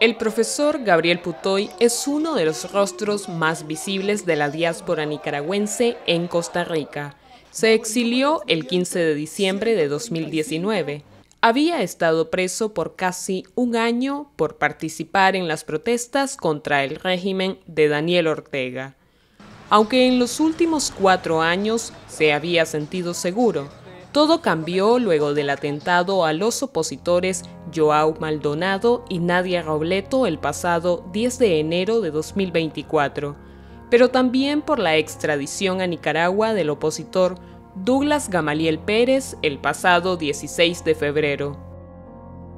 El profesor Gabriel Putoy es uno de los rostros más visibles de la diáspora nicaragüense en Costa Rica. Se exilió el 15 de diciembre de 2019. Había estado preso por casi un año por participar en las protestas contra el régimen de Daniel Ortega. Aunque en los últimos cuatro años se había sentido seguro, todo cambió luego del atentado a los opositores Joao Maldonado y Nadia Robleto el pasado 10 de enero de 2024, pero también por la extradición a Nicaragua del opositor Douglas Gamaliel Pérez el pasado 16 de febrero.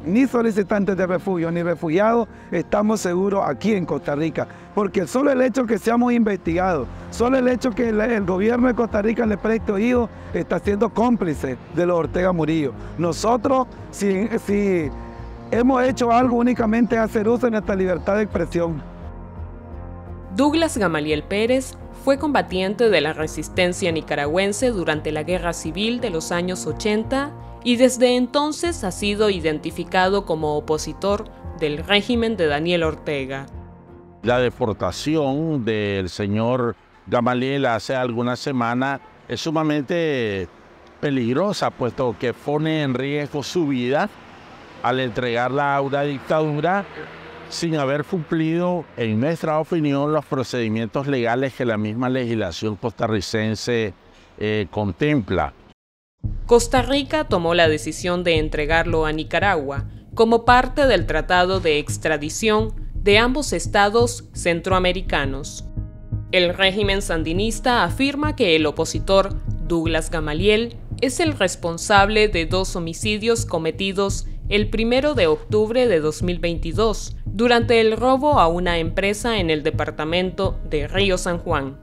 Ni solicitantes de refugio ni refugiados estamos seguros aquí en Costa Rica, porque solo el hecho que seamos investigados, solo el hecho que el, gobierno de Costa Rica le preste oído, está siendo cómplice de los Ortega Murillo. Nosotros, si, si hemos hecho algo únicamente hacer uso de nuestra libertad de expresión. Douglas Gamaliel Pérez, fue combatiente de la resistencia nicaragüense durante la Guerra Civil de los años 80 y desde entonces ha sido identificado como opositor del régimen de Daniel Ortega. La deportación del señor Gamaliel hace algunas semanas es sumamente peligrosa, puesto que pone en riesgo su vida al entregarla a una dictadura sin haber cumplido, en nuestra opinión, los procedimientos legales que la misma legislación costarricense eh, contempla. Costa Rica tomó la decisión de entregarlo a Nicaragua como parte del tratado de extradición de ambos estados centroamericanos. El régimen sandinista afirma que el opositor Douglas Gamaliel es el responsable de dos homicidios cometidos el primero de octubre de 2022 durante el robo a una empresa en el departamento de Río San Juan.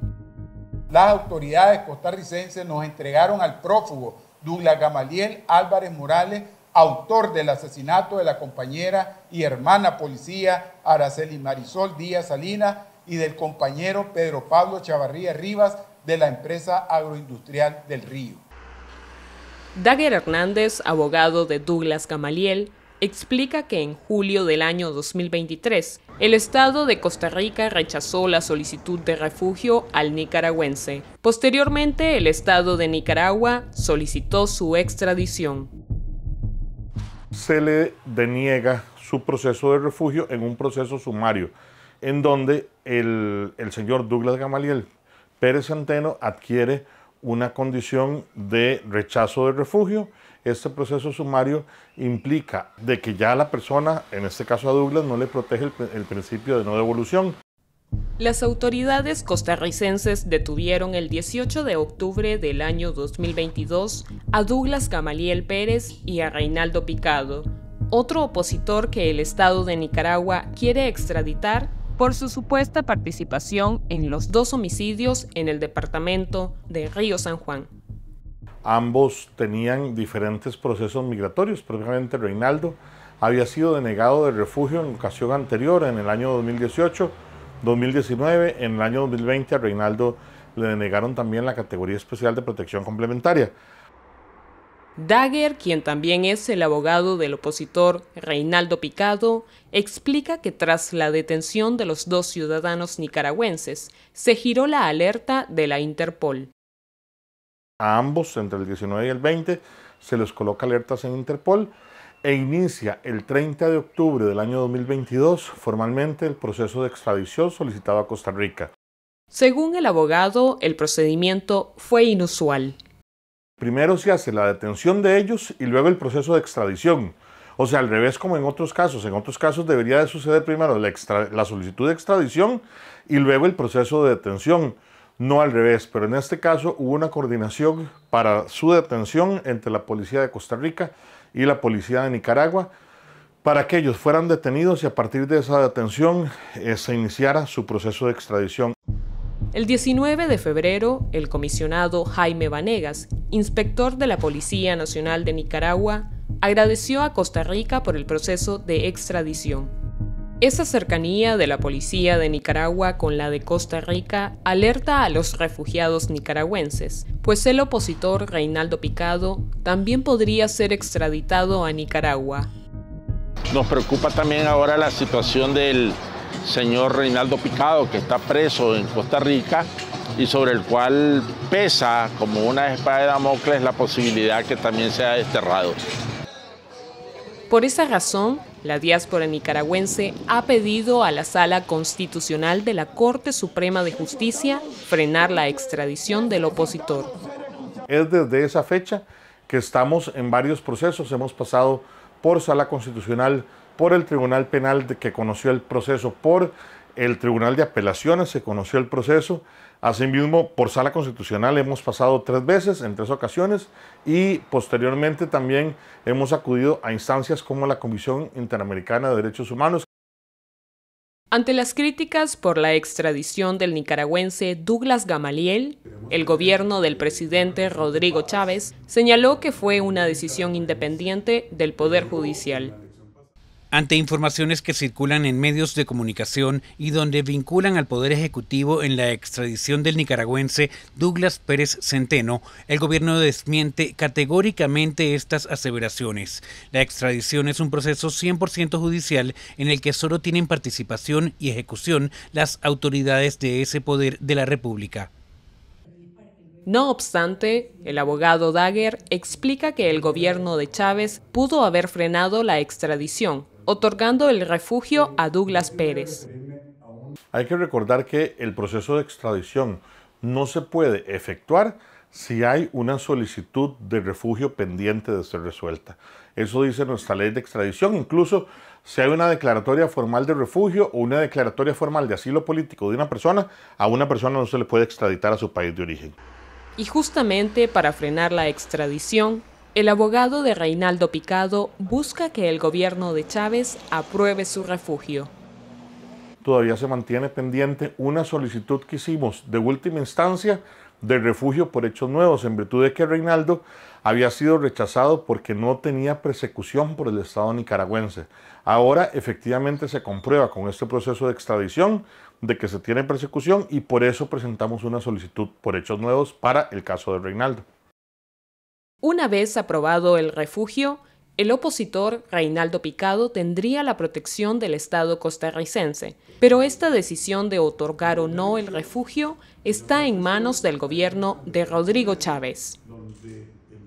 Las autoridades costarricenses nos entregaron al prófugo Douglas Gamaliel Álvarez Morales, autor del asesinato de la compañera y hermana policía Araceli Marisol Díaz Salinas y del compañero Pedro Pablo Chavarría Rivas de la empresa agroindustrial del Río. Daguer Hernández, abogado de Douglas Gamaliel, explica que en julio del año 2023, el Estado de Costa Rica rechazó la solicitud de refugio al nicaragüense. Posteriormente, el Estado de Nicaragua solicitó su extradición. Se le deniega su proceso de refugio en un proceso sumario, en donde el, señor Douglas Gamaliel Pérez anteno adquiere una condición de rechazo de refugio. Este proceso sumario implica de que ya la persona, en este caso a Douglas, no le protege el, principio de no devolución. Las autoridades costarricenses detuvieron el 18 de octubre del año 2022 a Douglas Gamaliel Pérez y a Reinaldo Picado, otro opositor que el Estado de Nicaragua quiere extraditar por su supuesta participación en los dos homicidios en el departamento de Río San Juan. Ambos tenían diferentes procesos migratorios, Probablemente Reinaldo había sido denegado de refugio en ocasión anterior, en el año 2018, 2019, en el año 2020 a Reinaldo le denegaron también la categoría especial de protección complementaria. Dagger, quien también es el abogado del opositor Reinaldo Picado, explica que tras la detención de los dos ciudadanos nicaragüenses, se giró la alerta de la Interpol. A ambos, entre el 19 y el 20, se les coloca alertas en Interpol e inicia el 30 de octubre del año 2022 formalmente el proceso de extradición solicitado a Costa Rica. Según el abogado, el procedimiento fue inusual Primero se hace la detención de ellos y luego el proceso de extradición. O sea, al revés como en otros casos. En otros casos debería de suceder primero la, solicitud de extradición y luego el proceso de detención. No al revés, pero en este caso hubo una coordinación para su detención entre la Policía de Costa Rica y la Policía de Nicaragua para que ellos fueran detenidos y a partir de esa detención eh, se iniciara su proceso de extradición. El 19 de febrero, el comisionado Jaime Vanegas, inspector de la Policía Nacional de Nicaragua, agradeció a Costa Rica por el proceso de extradición. Esa cercanía de la policía de Nicaragua con la de Costa Rica alerta a los refugiados nicaragüenses, pues el opositor Reinaldo Picado también podría ser extraditado a Nicaragua. Nos preocupa también ahora la situación del, señor Reinaldo Picado, que está preso en Costa Rica y sobre el cual pesa como una espada de Damocles la posibilidad que también sea desterrado. Por esa razón, la diáspora nicaragüense ha pedido a la Sala Constitucional de la Corte Suprema de Justicia frenar la extradición del opositor. Es desde esa fecha que estamos en varios procesos. Hemos pasado por Sala Constitucional por el Tribunal Penal que conoció el proceso, por el Tribunal de Apelaciones se conoció el proceso, asimismo por Sala Constitucional hemos pasado tres veces, en tres ocasiones, y posteriormente también hemos acudido a instancias como la Comisión Interamericana de Derechos Humanos. Ante las críticas por la extradición del nicaragüense Douglas Gamaliel, el gobierno del presidente Rodrigo Chávez señaló que fue una decisión independiente del Poder Judicial ante informaciones que circulan en medios de comunicación y donde vinculan al Poder Ejecutivo en la extradición del nicaragüense Douglas Pérez Centeno, el gobierno desmiente categóricamente estas aseveraciones. La extradición es un proceso 100% judicial en el que solo tienen participación y ejecución las autoridades de ese poder de la República. No obstante, el abogado Dagger explica que el gobierno de Chávez pudo haber frenado la extradición otorgando el refugio a Douglas Pérez. Hay que recordar que el proceso de extradición no se puede efectuar si hay una solicitud de refugio pendiente de ser resuelta. Eso dice nuestra ley de extradición, incluso si hay una declaratoria formal de refugio o una declaratoria formal de asilo político de una persona, a una persona no se le puede extraditar a su país de origen. Y justamente para frenar la extradición, el abogado de Reinaldo Picado busca que el gobierno de Chávez apruebe su refugio. Todavía se mantiene pendiente una solicitud que hicimos de última instancia de refugio por hechos nuevos, en virtud de que Reinaldo había sido rechazado porque no tenía persecución por el Estado nicaragüense. Ahora efectivamente se comprueba con este proceso de extradición de que se tiene persecución y por eso presentamos una solicitud por hechos nuevos para el caso de Reinaldo. Una vez aprobado el refugio, el opositor Reinaldo Picado tendría la protección del Estado costarricense, pero esta decisión de otorgar o no el refugio está en manos del gobierno de Rodrigo Chávez.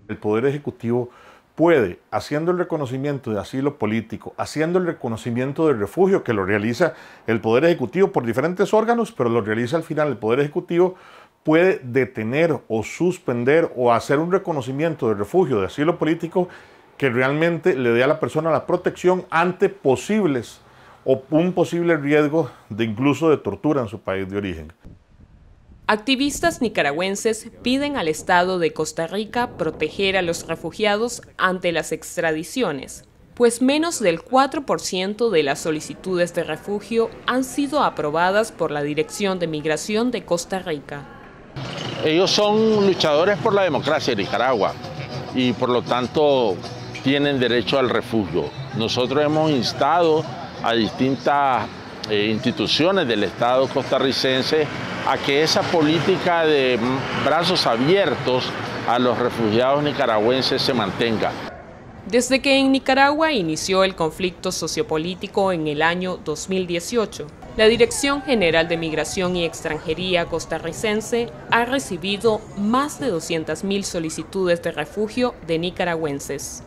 El Poder Ejecutivo puede, haciendo el reconocimiento de asilo político, haciendo el reconocimiento del refugio que lo realiza el Poder Ejecutivo por diferentes órganos, pero lo realiza al final el Poder Ejecutivo, puede detener o suspender o hacer un reconocimiento de refugio, de asilo político, que realmente le dé a la persona la protección ante posibles o un posible riesgo de incluso de tortura en su país de origen. Activistas nicaragüenses piden al Estado de Costa Rica proteger a los refugiados ante las extradiciones, pues menos del 4% de las solicitudes de refugio han sido aprobadas por la Dirección de Migración de Costa Rica. Ellos son luchadores por la democracia en Nicaragua y por lo tanto tienen derecho al refugio. Nosotros hemos instado a distintas eh, instituciones del Estado costarricense a que esa política de brazos abiertos a los refugiados nicaragüenses se mantenga. Desde que en Nicaragua inició el conflicto sociopolítico en el año 2018, la Dirección General de Migración y Extranjería costarricense ha recibido más de 200.000 solicitudes de refugio de nicaragüenses.